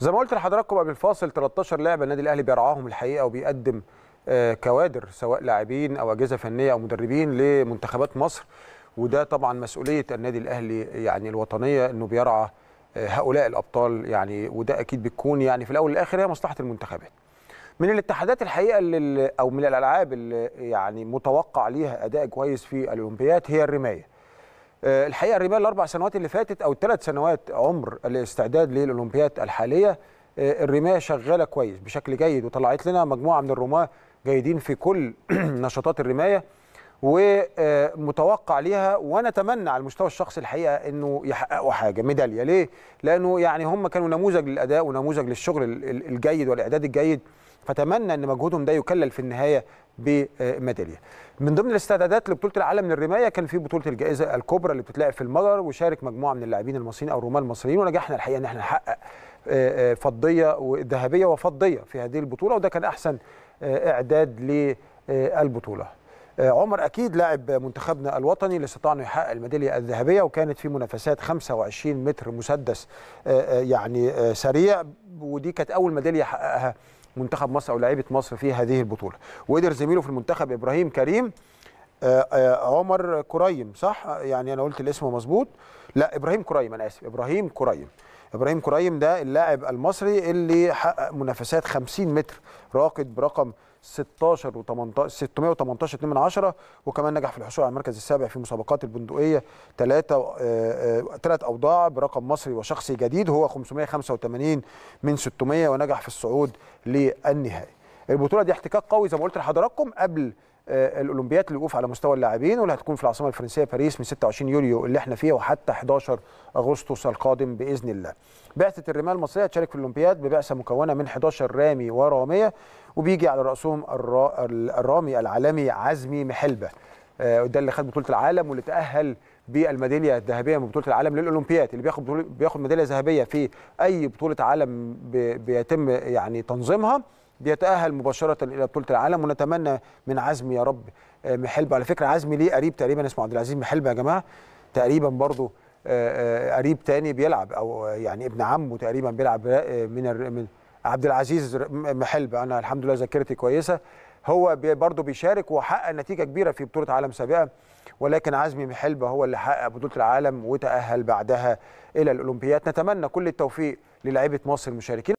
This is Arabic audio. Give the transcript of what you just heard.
زي ما قلت لحضراتكم قبل الفاصل 13 لاعب النادي الاهلي بيرعاهم الحقيقه وبيقدم آه، كوادر سواء لاعبين او اجهزه فنيه او مدربين لمنتخبات مصر وده طبعا مسؤوليه النادي الاهلي يعني الوطنيه انه بيرعى آه، هؤلاء الابطال يعني وده اكيد بتكون يعني في الاول والاخر هي مصلحه المنتخبات. من الاتحادات الحقيقه اللي او من الالعاب اللي يعني متوقع ليها اداء كويس في الاولمبياد هي الرمايه. آه، الحقيقه الرمال الاربع سنوات اللي فاتت او الثلاث سنوات عمر الاستعداد للاولمبياد الحاليه آه، الرمايه شغاله كويس بشكل جيد وطلعت لنا مجموعه من الرماه جيدين في كل نشاطات الرمايه ومتوقع ليها ونتمنى على المستوى الشخصي الحقيقه انه يحققوا حاجه ميداليه ليه؟ لانه يعني هم كانوا نموذج للاداء ونموذج للشغل الجيد والاعداد الجيد فتمنى ان مجهودهم ده يكلل في النهايه بميداليه. من ضمن الاستعدادات لبطوله العالم للرمايه كان في بطوله الجائزه الكبرى اللي بتتلعب في المجر وشارك مجموعه من اللاعبين المصريين او الرمال المصريين ونجحنا الحقيقه ان احنا نحقق آه، آه، فضيه وذهبيه وفضيه في هذه البطوله وده كان احسن آه، اعداد للبطوله. عمر اكيد لاعب منتخبنا الوطني اللي استطاع انه يحقق الميداليه الذهبيه وكانت في منافسات 25 متر مسدس يعني سريع ودي كانت اول ميداليه حققها منتخب مصر او لعيبه مصر في هذه البطوله وقدر زميله في المنتخب ابراهيم كريم آه، آه، عمر كريم صح يعني انا قلت الاسم مظبوط لا ابراهيم كريم انا اسف ابراهيم كريم ابراهيم كريم ده اللاعب المصري اللي حقق منافسات 50 متر راقد برقم 16 و 618 2 من عشرة وكمان نجح في الحصول على المركز السابع في مسابقات البندقيه ثلاثة ثلاث آه، آه، اوضاع برقم مصري وشخصي جديد هو 585 من 600 ونجح في الصعود للنهائي البطوله دي احتكاك قوي زي ما قلت لحضراتكم قبل آه، الاولمبياد للوقوف على مستوى اللاعبين واللي هتكون في العاصمه الفرنسيه باريس من 26 يوليو اللي احنا فيه وحتى 11 اغسطس القادم باذن الله. بعثه الرمال المصريه هتشارك في الاولمبياد ببعثه مكونه من 11 رامي وراميه وبيجي على راسهم الرامي العالمي عزمي محلبه. آه، ده اللي خد بطوله العالم واللي تاهل بالميداليه الذهبيه من بطوله العالم للاولمبياد اللي بياخد بياخد ميداليه ذهبيه في اي بطوله عالم بيتم يعني تنظيمها بيتأهل مباشرة إلى بطولة العالم ونتمنى من عزمي يا رب آه، محلب على فكرة عزمي ليه قريب تقريبا اسمه عبد العزيز محلب يا جماعة تقريبا برضه آه، آه، قريب تاني بيلعب او يعني ابن عمه تقريبا بيلعب من من عبد العزيز محلب انا الحمد لله ذاكرتي كويسه هو برضه بيشارك وحقق نتيجه كبيره في بطوله عالم سابقه ولكن عزمي محلب هو اللي حقق بطوله العالم وتاهل بعدها الى الاولمبياد نتمنى كل التوفيق للاعيبه مصر المشاركين